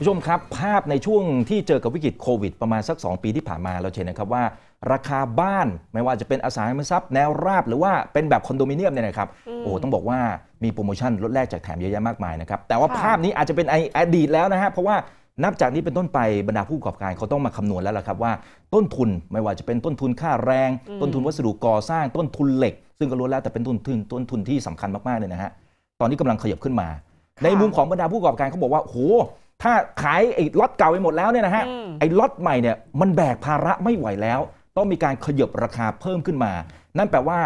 ผู้ชมครับ ภาพในช่วงที่เจอกับวิกฤตโควิดประมาณสัก 2 ปีที่ผ่านมา เราเห็นนะครับว่า ราคาบ้านไม่ว่าจะเป็นอสังหาริมทรัพย์แนวราบหรือว่าเป็นแบบคอนโดมิเนียมเนี่ยนะครับโอ้ต้องบอกว่ามีโปรโมชั่นลดแลกจากแถมเยอะแยะมากมายนะครับ แต่ว่าภาพนี้อาจจะเป็นไออดีตแล้วนะฮะเพราะว่านับจากนี้เป็นต้นไปบรรดาผู้ประกอบการเขาต้องมาคำนวณแล้วล่ะครับว่า ต้นทุนไม่ว่าจะเป็นต้นทุนค่าแรง ต้นทุนวัสดุก่อสร้างต้นทุนเหล็ก ซึ่งก็ล้วนแล้วแต่เป็นต้นทุนต้นทุนที่สำคัญมากๆเลยนะฮะตอนนี้กำลังขยับขึ้นมา ในมุมของบรรดาผู้ประกอบการเขาบอกว่าโหถ้าขายไอ้ล็อตเก่าไปหมดแล้วเนี่ยนะฮะไอ้ล็อตใหม่เนี่ยมันแบกภาระไม่ไหวแล้ว ต้องมีการขยบราคาเพิ่มขึ้นมา นั่นแปลว่า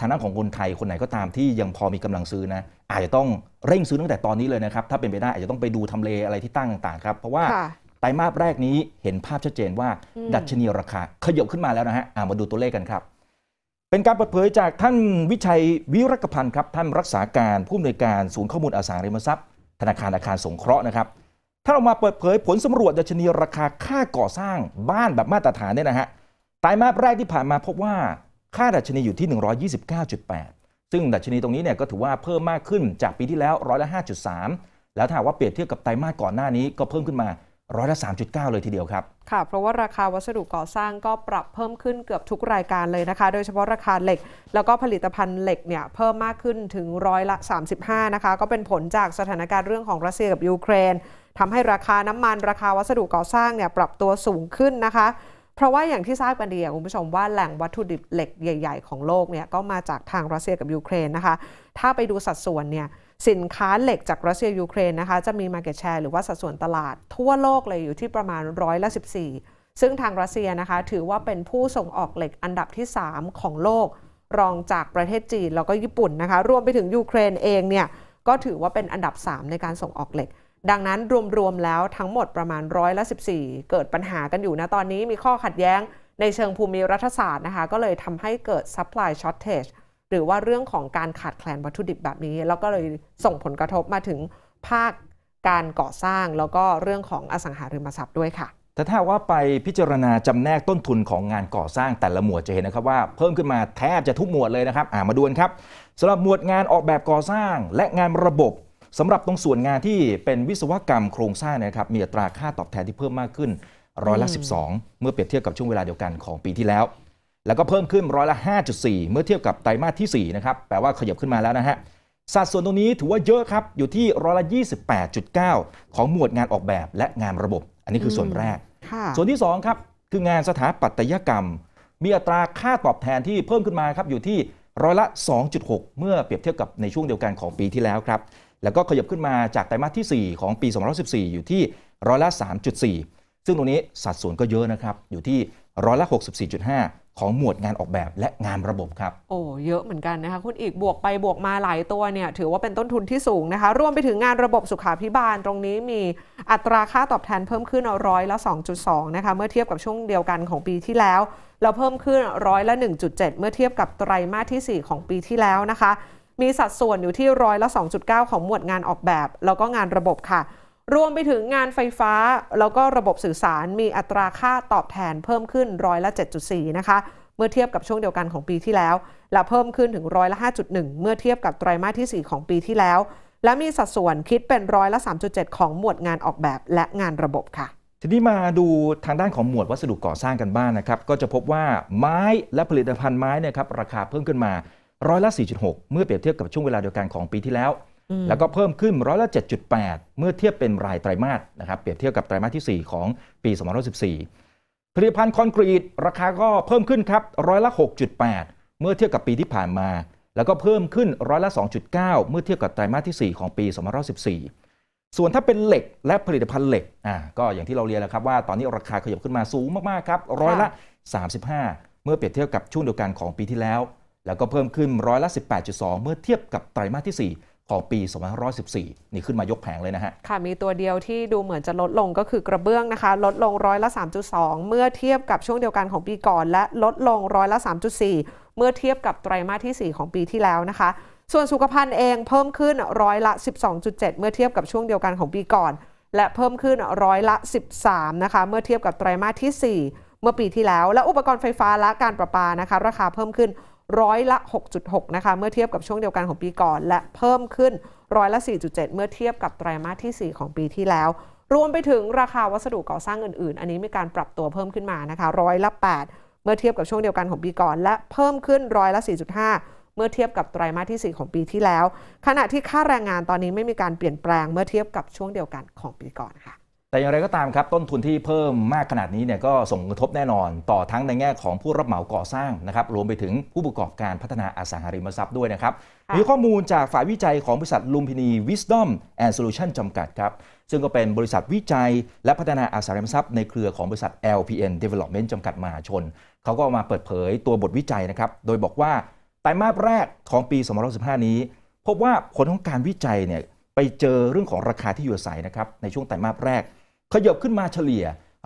ฐานะของคนไทยคนไหนก็ตามที่ยังพอมีกำลังซื้อนะอาจจะต้องเร่งซื้อตั้งแต่ตอนนี้เลยนะครับ ถ้าเป็นไปได้อาจจะต้องไปดูทำเลอะไรที่ตั้งต่างๆครับเพราะว่าไตรมาสแรกนี้เห็นภาพชัดเจนว่าดัชนีราคาขยบขึ้นมาแล้วนะฮะมาดูตัวเลขกันครับ เป็นการเปิดเผยจากท่านวิชัยวิรักพันธ์ครับ ท่านรักษาการผู้อำนวยการศูนย์ข้อมูลอสังหาริมทรัพย์ ธนาคารอาคารสงเคราะห์นะครับถ้าเรามาเปิดเผยผลสำรวจดัชนีราคาค่าก่อสร้างบ้านแบบมาตรฐานเนี่ยนะฮะไตรมาสแรกที่ผ่านมาพบว่าค่าดัชนีอยู่ที่ 129.8 ซึ่งดัชนีตรงนี้เนี่ยก็ถือว่าเพิ่มมากขึ้นจากปีที่แล้วร้อยละ5.3 แล้วถ้าว่าเปรียบเทียบกับไตรมาสก่อนหน้านี้ก็เพิ่มขึ้นมาร้อยละ3.9 เลยทีเดียวครับค่ะ เพราะว่าราคาวัสดุก่อสร้างก็ปรับเพิ่มขึ้นเกือบทุกรายการเลยนะคะโดยเฉพาะราคาเหล็กแล้วก็ผลิตภัณฑ์เหล็กเนี่ยเพิ่มมากขึ้นถึงร้อยละ 35 นะคะก็เป็นผลจากสถานการณ์เรื่องของรัสเซียกับยูเครนทำให้ราคาน้ำมันราคาวัสดุก่อสร้างเนี่ยปรับตัวสูงขึ้นนะคะ เพราะว่าอย่างที่ทราบกันดีคุณผู้ชมว่าแหล่งวัตถุดิบเหล็กใหญ่ ๆ ของโลกเนี่ยก็มาจากทางรัสเซียกับยูเครนนะคะ ถ้าไปดูสัดส่วนเนี่ยสินค้าเหล็กจากรัสเซียยูเครนนะคะจะมี market share หรือว่าสัดส่วนตลาด ทั่วโลกเลยอยู่ที่ประมาณร้อยละ14 ซึ่งทางรัสเซียนะคะถือว่าเป็นผู้ส่งออกเหล็กอันดับที่ 3 ของโลก รองจากประเทศจีนแล้วก็ญี่ปุ่นนะคะ รวมไปถึงยูเครนเองเนี่ยก็ถือว่าเป็นอันดับ 3 ในการส่งออกเหล็กดังนั้นรวมๆแล้วทั้งหมดประมาณร้อยละ14 เกิดปัญหากันอยู่นะตอนนี้มีข้อขัดแย้ง ในเชิงภูมิรัฐศาสตร์นะคะก็เลยทำให้เกิด supply shortage หรือว่าเรื่องของการขาดแคลนวัตถุดิบแบบนี้ แล้วก็เลยส่งผลกระทบมาถึงภาคการก่อสร้าง แล้วก็เรื่องของอสังหาริมทรัพย์ด้วยค่ะแต่ถ้าว่าไปพิจารณาจำแนกต้นทุนของงานก่อสร้างแต่ละหมวดจะเห็นนะครับว่า เพิ่มขึ้นมาแทบจะทุกหมวดเลยนะครับอ่ามาดูนครับสำหรับหมวดงานออกแบบก่อสร้างและงานระบบสำหรับตรงส่วนงานที่เป็นวิศวกรรมโครงสร้างนะครับ มีอัตราค่าตอบแทนที่เพิ่มมากขึ้นร้อยละ 12 เมื่อเปรียบเทียบกับช่วงเวลาเดียวกันของปีที่แล้ว แล้วก็เพิ่มขึ้นร้อยละ 5.4 เมื่อเทียบกับไตรมาสที่4นะครับแปลว่าขยับขึ้นมาแล้วนะฮะ สัดส่วนตรงนี้ถือว่าเยอะครับ อยู่ที่ร้อยละ 28.9 ของหมวดงานออกแบบและงานระบบ อันนี้คือส่วนแรกส่วนที่2ครับคืองานสถาปัตยกรรมมีอัตราค่าตอบแทนที่เพิ่มขึ้นมาครับอยู่ที่ร้อยละ 2.6 เมื่อเปรียบเทียบกับในช่วงเดียวกันของปีที่แล้วครับแล้วก็ขยับขึ้นมาจากไตรมาสที่ 4 ของปี2014 อยู่ที่ร้อยละ 3.4 ซึ่งตรงนี้สัดส่วนก็เยอะนะครับ อยู่ที่ร้อยละ 64.5 ของหมวดงานออกแบบและงานระบบครับ โอ้ เยอะเหมือนกันนะคะ คุณอีกบวกไปบวกมาหลายตัวเนี่ยถือว่าเป็นต้นทุนที่สูงนะคะรวมไปถึงงานระบบสุขาพิบาลตรงนี้มีอัตราค่าตอบแทนเพิ่มขึ้นร้อยละ 2.2นะคะ เมื่อเทียบกับช่วงเดียวกันของปีที่แล้ว เราเพิ่มขึ้นร้อยละ 1.7 เมื่อเทียบกับไตรมาสที่ 4 ของปีที่แล้วนะคะมีสัดส่วนอยู่ที่ร้อยละ 2.9 ของหมวดงานออกแบบ แล้วก็งานระบบค่ะ รวมไปถึงงานไฟฟ้าแล้วก็ระบบสื่อสารมีอัตราค่าตอบแทนเพิ่มขึ้นร้อยละ 7.4นะคะเมื่อเทียบกับช่วงเดียวกันของปีที่แล้ว และเพิ่มขึ้นถึงร้อยละ 5.1 เมื่อเทียบกับไตรมาสที่ 4 ของปีที่แล้ว และมีสัดส่วนคิดเป็นร้อยละ 3.7 ของหมวดงานออกแบบ และงานระบบค่ะ ทีนี้มาดูทางด้านของหมวดวัสดุก่อสร้างกันบ้างนนะครับ ก็จะพบว่าไม้และผลิตภัณฑ์ไม้นะครับราคาเพิ่มขึ้นมาร้อยละ 4.6 เมื่อเปรียบเทียบกับช่วงเวลาเดียวกันของปีที่แล้ว แล้วก็เพิ่มขึ้นร้อยละ 7.8 เมื่อเทียบเป็นรายไตรมาสนะครับ เปรียบเทียบกับไตรมาสที่ 4 ของปี2014 ผลิตภัณฑ์คอนกรีต ราคาก็เพิ่มขึ้นครับร้อยละ 6.8 เมื่อเทียบกับปีที่ผ่านมา แล้วก็เพิ่มขึ้นร้อยละ 2.9 เมื่อเทียบกับไตรมาสที่ 4ของปี2014ส่วนถ้าเป็นเหล็กและผลิตภัณฑ์เหล็กอ่าก็อย่างที่เราเรียนแล้วครับว่าตอนนี้ราคาขยับขึ้นมาสูงมากๆครับร้อยละ 35 เมื่อเปรียบเทียบกับช่วงเดียวกันของปีที่แล้วแล้วก็เพิ่มขึ้นร้อยละ18.2 เมื่อเทียบกับไตรมาสที่ 4ของปี2514นี่ขึ้นมายกแผงเลยนะฮะค่ะมีตัวเดียวที่ดูเหมือนจะลดลงก็คือกระเบื้องนะคะลดลงร้อยละ 3.2 เมื่อเทียบกับช่วงเดียวกันของปีก่อน และลดลงร้อยละ 3.4 เมื่อเทียบกับไตรมาสที่ 4 ของปีที่แล้วนะคะ ส่วนสุขภัณฑ์เองเพิ่มขึ้นร้อยละ12.7 เมื่อเทียบกับช่วงเดียวกันของปีก่อน และเพิ่มขึ้นร้อยละ13นะคะเมื่อเทียบกับไตรมาสที่ 4 เมื่อปีที่แล้ว และอุปกรณ์ไฟฟ้าและการประปานะคะราคาเพิ่มขึ้นร้อยละ6.6นะคะเมื่อเทียบกับช่วงเดียวกันของปีก่อนและเพิ่มขึ้นร้อยละ 4.7 เมื่อเทียบกับไตรมาสที่ 4 ของปีที่แล้ว รวมไปถึงราคาวัสดุก่อสร้างอื่นๆ อันนี้มีการปรับตัวเพิ่มขึ้นมานะคะร้อยละ 8 เมื่อเทียบกับช่วงเดียวกันของปีก่อน และเพิ่มขึ้นร้อยละ 4.5 เมื่อเทียบกับไตรมาสที่ 4 ของปีที่แล้ว ขณะที่ค่าแรงงานตอนนี้ไม่มีการเปลี่ยนแปลงเมื่อเทียบกับช่วงเดียวกันของปีก่อนค่ะแต่อย่างไรก็ตามครับ ต้นทุนที่เพิ่มมากขนาดนี้เนี่ยก็ส่งกระทบแน่นอน ต่อทั้งในแง่ของผู้รับเหมาก่อสร้างนะครับ รวมไปถึงผู้ประกอบการพัฒนาอสังหาริมทรัพย์ด้วยนะครับ มีข้อมูลจากฝ่ายวิจัยของบริษัทลุมพินี Wisdom and Solution จำกัดครับ ซึ่งก็เป็นบริษัทวิจัยและพัฒนาอสังหาริมทรัพย์ในเครือของบริษัท LPN Development จำกัดมหาชน เขาก็มาเปิดเผยตัวบทวิจัยนะครับโดยบอกว่าไตรมาสแรกของปี2015นี้ พบว่าผลของการวิจัยเนี่ยไปเจอเรื่องของราคาที่อยู่อาศัยนะครับในช่วงไตรมาสแรกขยบขึ้นมาเฉลี่ย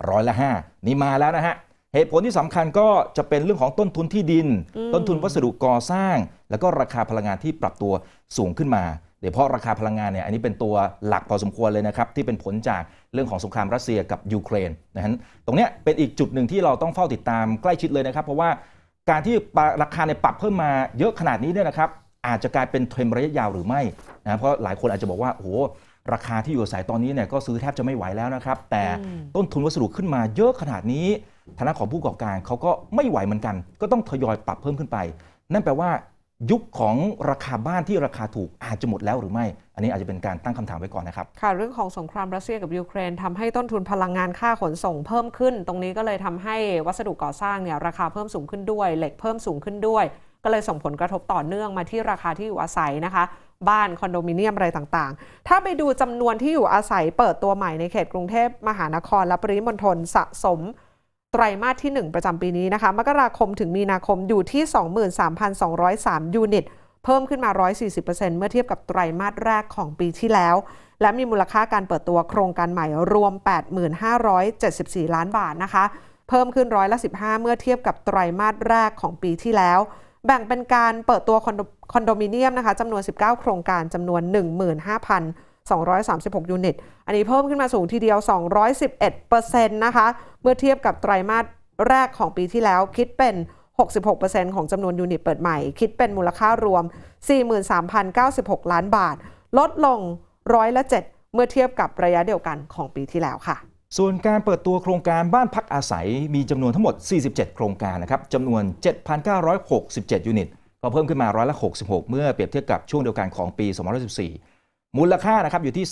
ร้อยละ5นี่มาแล้วนะฮะเหตุผลที่สำคัญก็จะเป็นเรื่องของต้นทุนที่ดิน ต้นทุนวัสดุก่อสร้างแล้วก็ราคาพลังงานที่ปรับตัวสูงขึ้นมาโดยเฉพาะราคาพลังงานเนี่ยอันนี้เป็นตัวหลักพอสมควรเลยนะครับที่เป็นผลจากเรื่องของสงครามรัสเซียกับยูเครนนะฮะตรงนี้เป็นอีกจุดหนึ่งที่เราต้องเฝ้าติดตามใกล้ชิดเลยนะครับเพราะว่าการที่ราคาเนี่ยปรับเพิ่มมาเยอะขนาดนี้เนี่ยนะครับอาจจะกลายเป็นเทรนระยะยาวหรือไม่นะเพราะหลายคนอาจจะบอกว่าโอ้ราคาที่อยู่อาศัยตอนนี้เนี่ยก็ซื้อแทบจะไม่ไหวแล้วนะครับ แต่ต้นทุนวัสดุขึ้นมาเยอะขนาดนี้ฐานะของผู้ประกอบการเขาก็ไม่ไหวเหมือนกัน ก็ต้องทยอยปรับเพิ่มขึ้นไป นั่นแปลว่า ยุคของราคาบ้านที่ราคาถูกอาจจะหมดแล้วหรือไม่ อันนี้อาจจะเป็นการตั้งคำถามไว้ก่อนนะครับ ค่ะเรื่องของสงครามรัสเซียกับยูเครนทำให้ต้นทุนพลังงานค่าขนส่งเพิ่มขึ้น ตรงนี้ก็เลยทำให้วัสดุก่อสร้างเนี่ยราคาเพิ่มสูงขึ้นด้วยเหล็กเพิ่มสูงขึ้นด้วย ก็เลยส่งผลกระทบต่อเนื่องมาที่ราคาที่อยู่อาศัยนะคะบ้านคอนโดมิเนียมอะไรต่างๆ ถ้าไปดูจำนวนที่อยู่อาศัยเปิดตัวใหม่ในเขตกรุงเทพมหานครและปริมณฑลสะสมไตรมาสที่ 1 ประจำปีนี้นะคะ มกราคมถึงมีนาคมอยู่ที่ 23,203 ยูนิต เพิ่มขึ้นมา 140%เมื่อเทียบกับไตรมาสแรกของปีที่แล้ว และมีมูลค่าการเปิดตัวโครงการใหม่รวม 8,574 ล้านบาทนะคะ เพิ่มขึ้นร้อยละ 15 เมื่อเทียบกับไตรมาสแรกของปีที่แล้วแบ่งเป็นการเปิดตัวคอนโดมิเนียมนะคะจำนวน 19 โครงการจำนวน 15,236ยูนิต อันนี้เพิ่มขึ้นมาสูงทีเดียว 211%นะคะ เมื่อเทียบกับไตรามาสแรกของปีที่แล้ว คิดเป็น 66%ของจำนวนยูนิต เปิดใหม่ คิดเป็นมูลค่ารวม 43,096 ล้านบาท ลดลงร้อยละ7เมื่อเทียบกับระยะเดียวกันของปีที่แล้วค่ะส่วนการเปิดตัวโครงการบ้านพักอาศัยมีจำนวนทั้งหมด 47 โครงการนะครับจำนวน 7,967 ยูนิต ก็เพิ่มขึ้นมาร้อยละ66 เมื่อเปรียบเทียบกับช่วงเดียวกันของปี 2014 มูลค่านะครับอยู่ที่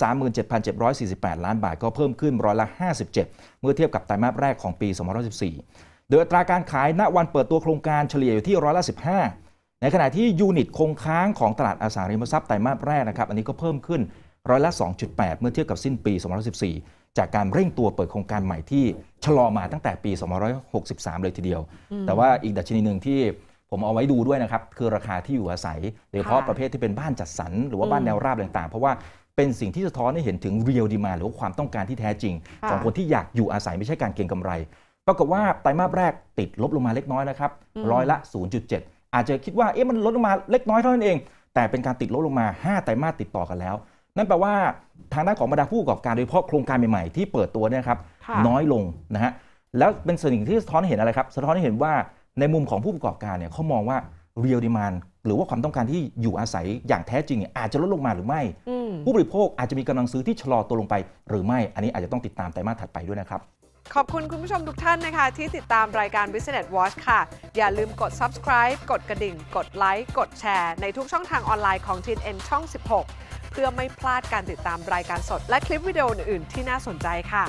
37,748 ล้านบาท ก็เพิ่มขึ้นร้อยละ 57 เมื่อเทียบกับไตรมาสแรกของปี 2014โดยอัตราการขายณวันเปิดตัวโครงการเฉลี่ยอยู่ที่ร้อยละ15 ในขณะที่ยูนิตคงค้างของตลาดอสังหาริมทรัพย์ไตรมาสแรกนะครับอันนี้ก็เพิ่มขึ้นร้อยละ 2.8 เมื่อเทียบกับสิ้นปี2014จากการเร่งตัวเปิดโครงการใหม่ที่ชะลอมาตั้งแต่ปี 2563 เลยทีเดียว แต่ว่าอีกดัชนีหนึ่งที่ผมเอาไว้ดูด้วยนะครับ คือราคาที่อยู่อาศัยโดยเฉพาะประเภทที่เป็นบ้านจัดสรรหรือว่าบ้านแนวราบต่างๆ เพราะว่าเป็นสิ่งที่สะท้อนให้เห็นถึงเรียลดีมาหรือว่าความต้องการที่แท้จริง ของคนที่อยากอยู่อาศัยไม่ใช่การเก็งกำไรปรากฏว่าไตรมาสแรกติดลบลงมาเล็กน้อยนะครับร้อยละ 0.7 อาจจะคิดว่าเอ๊ะมันลดลงมาเล็กน้อยเท่านั้นเอง แต่เป็นการติดลบลงมา 5 ไตรมาสติดต่อกันแล้วนั่นแปลว่าทางด้านของบรรดาผู้ประกอบการโดยเฉพาะโครงการใหม่ ๆ ที่เปิดตัวเนี่ยครับน้อยลงนะฮะแล้วเป็นสิ่งที่สะท้อนเห็นอะไรครับสะท้อนให้เห็นว่าในมุมของผู้ประกอบการเนี่ยเขามองว่าเรียลดีมานหรือว่าความต้องการที่อยู่อาศัยอย่างแท้จริงอาจจะลดลงมาหรือไม่ ผู้บริโภคอาจจะมีกำลังซื้อที่ชะลอตัวลงไปหรือไม่อันนี้อาจจะต้องติดตามไตรมาสถัดไปด้วยนะครับขอบคุณคุณผู้ชมทุกท่านนะคะที่ติดตามรายการ Business Watch ค่ะ อย่าลืมกด subscribe กดกระดิ่ง กดไลค์กดแชร์ในทุกช่องทางออนไลน์ของ TNN ช่อง16เพื่อไม่พลาดการติดตามรายการสด และคลิปวิดีโออื่น ๆ ที่น่าสนใจค่ะ